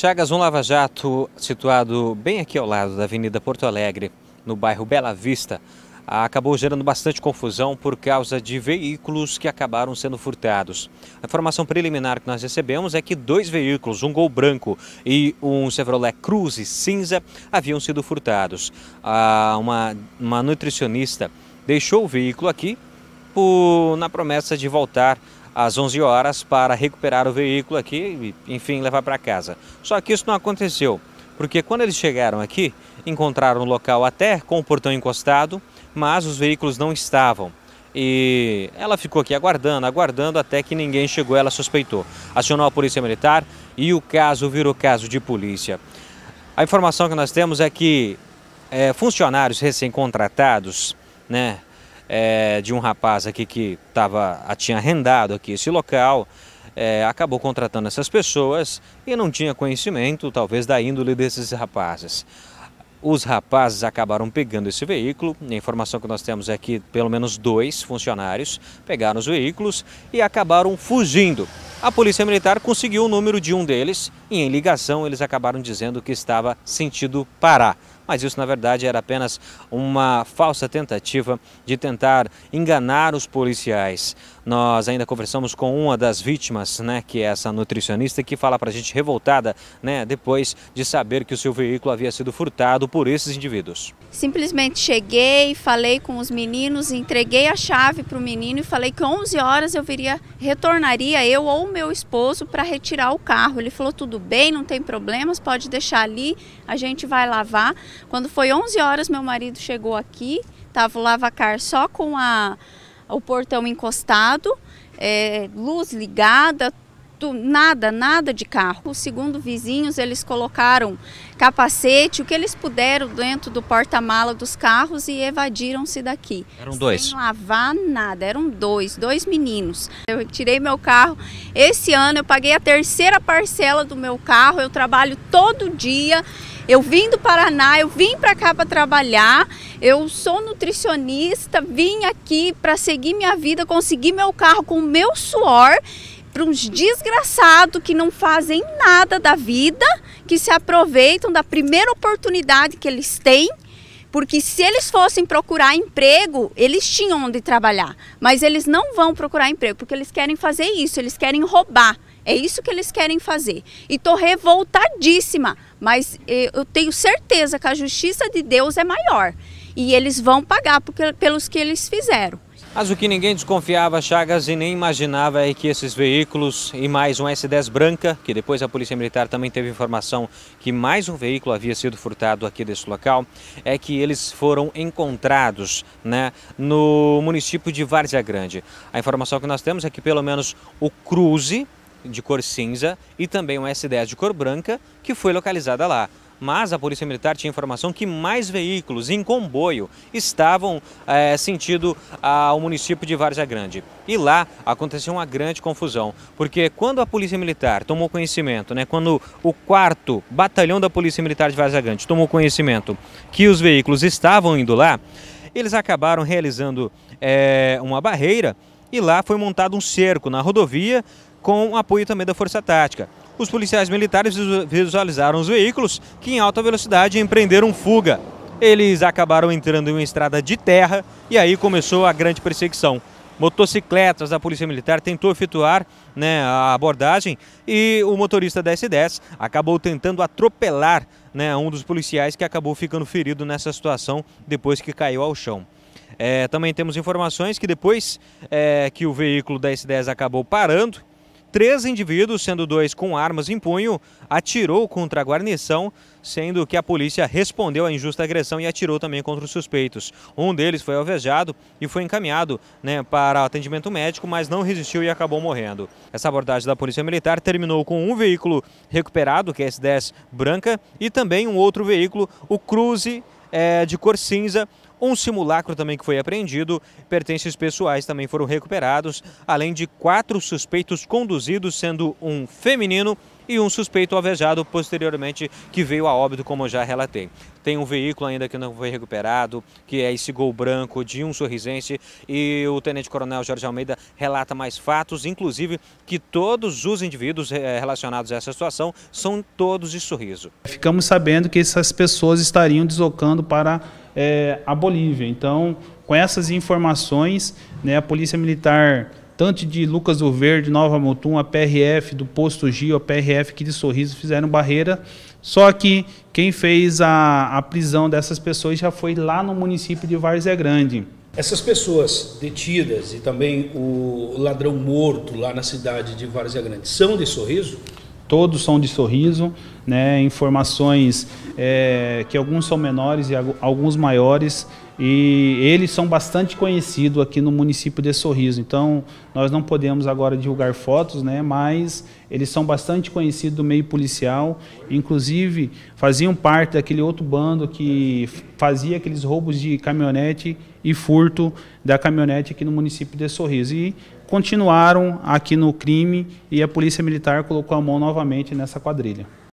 Chagas, um lava-jato situado bem aqui ao lado da Avenida Porto Alegre, no bairro Bela Vista, acabou gerando bastante confusão por causa de veículos que acabaram sendo furtados. A informação preliminar que nós recebemos é que dois veículos, um Gol branco e um Chevrolet Cruze cinza, haviam sido furtados. Ah, uma, uma nutricionista deixou o veículo aqui por, na promessa de voltar às 11 horas para recuperar o veículo aqui e, enfim, levar para casa. Só que isso não aconteceu, porque quando eles chegaram aqui, encontraram o local até com o portão encostado, mas os veículos não estavam. E ela ficou aqui aguardando, aguardando até que ninguém chegou, ela suspeitou. Acionou a polícia militar e o caso virou caso de polícia. A informação que nós temos é que é, funcionários recém-contratados, né, é, de um rapaz aqui que tava, tinha arrendado aqui esse local, é, acabou contratando essas pessoas e não tinha conhecimento, talvez, da índole desses rapazes. Os rapazes acabaram pegando esse veículo. A informação que nós temos é que pelo menos dois funcionários pegaram os veículos e acabaram fugindo. A polícia militar conseguiu o número de um deles e, em ligação, eles acabaram dizendo que estava sentido parar mas isso na verdade era apenas uma falsa tentativa de tentar enganar os policiais. Nós ainda conversamos com uma das vítimas, né, que é essa nutricionista, que fala para a gente revoltada, né, depois de saber que o seu veículo havia sido furtado por esses indivíduos. Simplesmente cheguei, falei com os meninos, entreguei a chave para o menino e falei que 11 horas eu viria, retornaria eu ou meu esposo para retirar o carro. Ele falou, tudo bem, não tem problemas, pode deixar ali, a gente vai lavar. Quando foi 11 horas, meu marido chegou aqui, estava o lavacar só com a o portão encostado, é, luz ligada, tu, nada, nada de carro. Segundo vizinhos, eles colocaram capacete, o que eles puderam dentro do porta-mala dos carros e evadiram-se daqui. Eram dois? Sem lavar nada, eram dois, dois meninos. Eu tirei meu carro esse ano, eu paguei a terceira parcela do meu carro, eu trabalho todo dia. Eu vim do Paraná, eu vim para cá para trabalhar, eu sou nutricionista, vim aqui para seguir minha vida, conseguir meu carro com o meu suor para uns desgraçados que não fazem nada da vida, que se aproveitam da primeira oportunidade que eles têm, porque se eles fossem procurar emprego, eles tinham onde trabalhar, mas eles não vão procurar emprego porque eles querem fazer isso, eles querem roubar. É isso que eles querem fazer. E tô revoltadíssima, mas eh, eu tenho certeza que a justiça de Deus é maior e eles vão pagar porque, pelos que eles fizeram. Mas o que ninguém desconfiava, Chagas, e nem imaginava é que esses veículos e mais um S10 branca, que depois a Polícia Militar também teve informação que mais um veículo havia sido furtado aqui desse local, é que eles foram encontrados né, no município de Várzea Grande. A informação que nós temos é que pelo menos o Cruze, de cor cinza, e também um S10 de cor branca, que foi localizada lá mas a Polícia Militar tinha informação que mais veículos em comboio estavam é, sentido ao município de Várzea Grande. E lá aconteceu uma grande confusão, porque quando a Polícia Militar tomou conhecimento, né, quando o quarto batalhão da Polícia Militar de Várzea Grande tomou conhecimento que os veículos estavam indo lá, eles acabaram realizando é, uma barreira e lá foi montado um cerco na rodovia com apoio também da Força Tática os policiais militares visualizaram os veículos que em alta velocidade empreenderam fuga. Eles acabaram entrando em uma estrada de terra e aí começou a grande perseguição. Motocicletas da Polícia Militar tentou efetuar né, a abordagem e o motorista da S10 acabou tentando atropelar né, um dos policiais que acabou ficando ferido nessa situação depois que caiu ao chão. É, também temos informações que depois é, que o veículo da S10 acabou parando, Três indivíduos, sendo dois com armas em punho, atirou contra a guarnição, sendo que a polícia respondeu à injusta agressão e atirou também contra os suspeitos. Um deles foi alvejado e foi encaminhado né, para atendimento médico, mas não resistiu e acabou morrendo. Essa abordagem da Polícia Militar terminou com um veículo recuperado, que é S10 branca, e também um outro veículo, o Cruze é, de cor cinza, um simulacro também que foi apreendido, pertences pessoais também foram recuperados, além de quatro suspeitos conduzidos, sendo um feminino e um suspeito alvejado posteriormente que veio a óbito, como eu já relatei. Tem um veículo ainda que não foi recuperado, que é esse gol branco de um sorrisense e o tenente-coronel Jorge Almeida relata mais fatos, inclusive que todos os indivíduos eh, relacionados a essa situação são todos de sorriso. Ficamos sabendo que essas pessoas estariam deslocando para é, a Bolívia. Então, com essas informações, né, a Polícia Militar, tanto de Lucas do Verde, Nova Mutum, a PRF do Posto Gio, a PRF que de Sorriso, fizeram barreira. Só que quem fez a, a prisão dessas pessoas já foi lá no município de Várzea Grande. Essas pessoas detidas e também o ladrão morto lá na cidade de Várzea Grande são de Sorriso? todos são de sorriso, né? informações é, que alguns são menores e alguns maiores, e eles são bastante conhecidos aqui no município de Sorriso. Então, nós não podemos agora divulgar fotos, né, mas eles são bastante conhecidos do meio policial, inclusive faziam parte daquele outro bando que fazia aqueles roubos de caminhonete e furto da caminhonete aqui no município de Sorriso. E continuaram aqui no crime e a Polícia Militar colocou a mão novamente nessa quadrilha.